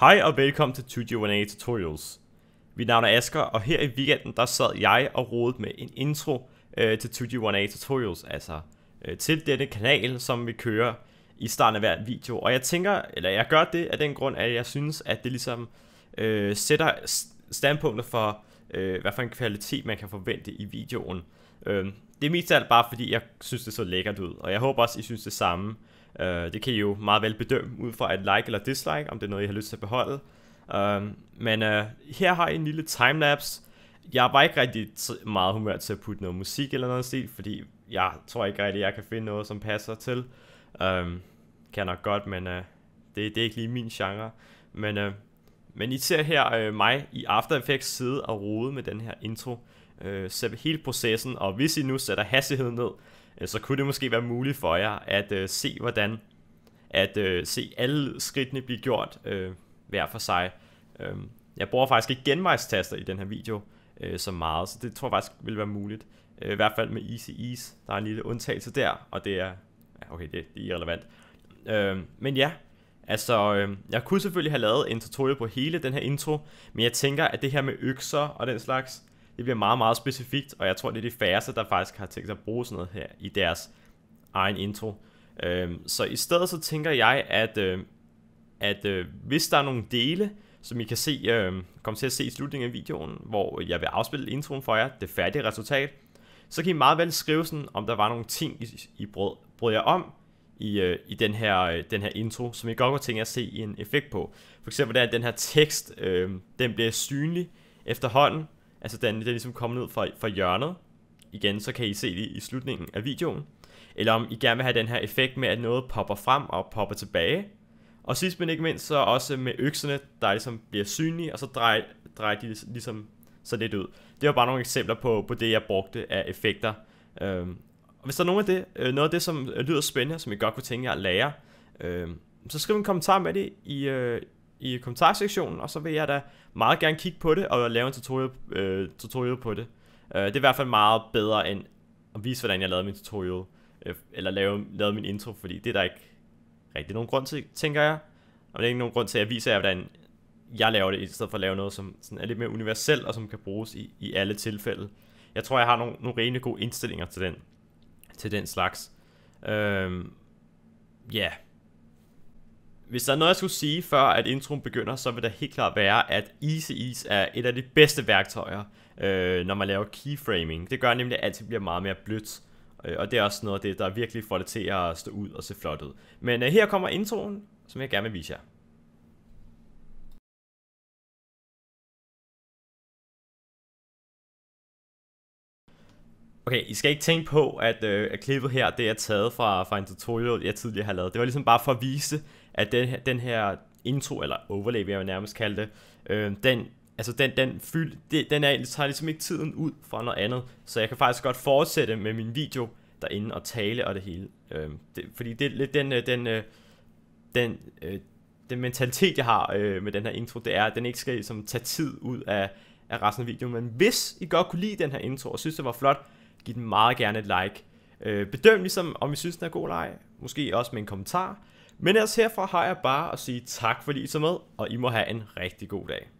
Hej og velkommen til 2 1 a Tutorials. Mit navn er Asker, og her i weekenden der sad jeg og rodede med en intro øh, til 2 1 a Tutorials, altså øh, til denne kanal, som vi kører i starten af hver video. Og jeg tænker, eller jeg gør det af den grund, at jeg synes, at det ligesom øh, sætter standpunkter for, øh, hvad for en kvalitet man kan forvente i videoen. Øh, det er mest af alt bare fordi, jeg synes det så lækkert ud, og jeg håber også, I synes det samme. Øh, Uh, det kan I jo meget vel bedømme ud fra et like eller dislike, om det er noget, I har lyst til at beholde. Uh, men uh, her har I en lille timelapse. Jeg var ikke rigtig meget humør til at putte noget musik eller noget stil, fordi jeg tror ikke rigtig, jeg kan finde noget, som passer til. Um, kan nok godt, men uh, det, det er ikke lige min genre. Men, uh, men I ser her øh, mig i After Effects sidde og rode med den her intro. Øh, se hele processen, og hvis I nu sætter hastigheden ned, Øh, så kunne det måske være muligt for jer at øh, se, hvordan at øh, se alle skridtene blive gjort øh, hver for sig. Øh, jeg bruger faktisk ikke genvejstaster i den her video øh, så meget, så det tror jeg faktisk vil være muligt. Øh, I hvert fald med Easy Ease. Der er en lille undtagelse der, og det er... Ja, okay, det, det er irrelevant. Øh, men ja, altså, øh, jeg kunne selvfølgelig have lavet en tutorial på hele den her intro, men jeg tænker, at det her med økser og den slags, det bliver meget, meget specifikt, og jeg tror, det er de færreste, der faktisk har tænkt sig at bruge sådan noget her i deres egen intro. Øhm, så i stedet så tænker jeg, at, øh, at øh, hvis der er nogle dele, som I kan se, øh, komme til at se i slutningen af videoen, hvor jeg vil afspille introen for jer, det færdige resultat, så kan I meget vel skrive sådan, om der var nogle ting, I, I brød, brød jer om, i, øh, i den, her, øh, den her intro, som jeg godt kunne tænke at se en effekt på. For eksempel der, at den her tekst, øh, den bliver synlig efterhånden, Altså den, den er ligesom kommet ned fra, fra hjørnet. Igen, så kan I se det i slutningen af videoen. Eller om I gerne vil have den her effekt med, at noget popper frem og popper tilbage. Og sidst men ikke mindst, så også med økserne, der ligesom bliver synlige, og så drejer, drejer de ligesom så lidt ud. Det var bare nogle eksempler på, på det, jeg brugte af effekter. Øhm, og hvis der er nogen af det, øh, noget af det, som lyder spændende, som I godt kunne tænke jer at lære, øh, så skriv en kommentar med det i, øh, i kommentarsektionen, og så vil jeg da meget gerne kigge på det, og lave en tutorial, øh, tutorial på det. Øh, det er i hvert fald meget bedre end at vise, hvordan jeg lavede min tutorial, øh, eller lave, lavede min intro, fordi det er der ikke rigtig nogen grund til, tænker jeg. Og det er ikke nogen grund til, at jeg viser jer, hvordan jeg laver det, i stedet for at lave noget, som sådan er lidt mere universelt, og som kan bruges i, i alle tilfælde. Jeg tror, jeg har nogle, nogle rene gode indstillinger til den, til den slags. Øhm, ja. ja, yeah. Hvis der er noget, jeg skulle sige, før at introen begynder, så vil det helt klart være, at Ease er et af de bedste værktøjer, øh, når man laver keyframing. Det gør nemlig, at alt bliver meget mere blødt. Øh, og det er også noget af det, der virkelig får det til at stå ud og se flot ud. Men øh, her kommer introen, som jeg gerne vil vise jer. Okay, I skal ikke tænke på, at, øh, at klippet her, det er taget fra, fra en tutorial, jeg tidligere har lavet. Det var ligesom bare for at vise, at den her, den her intro, eller overlay, vil jeg nærmest kalde det, øh, den, altså den, den, fyld, det, den er, tager ligesom ikke tiden ud fra noget andet. Så jeg kan faktisk godt fortsætte med min video derinde og tale og det hele. Øh, det, fordi det er lidt den, øh, den, øh, den, øh, den mentalitet, jeg har øh, med den her intro, det er, at den ikke skal ligesom, tage tid ud af, af resten af videoen. Men hvis I godt kunne lide den her intro og synes, det var flot, Giv den meget gerne et like. Øh, bedøm ligesom, om I synes, den er god eller ej. Måske også med en kommentar. Men ellers herfra har jeg bare at sige tak, fordi I så med, og I må have en rigtig god dag.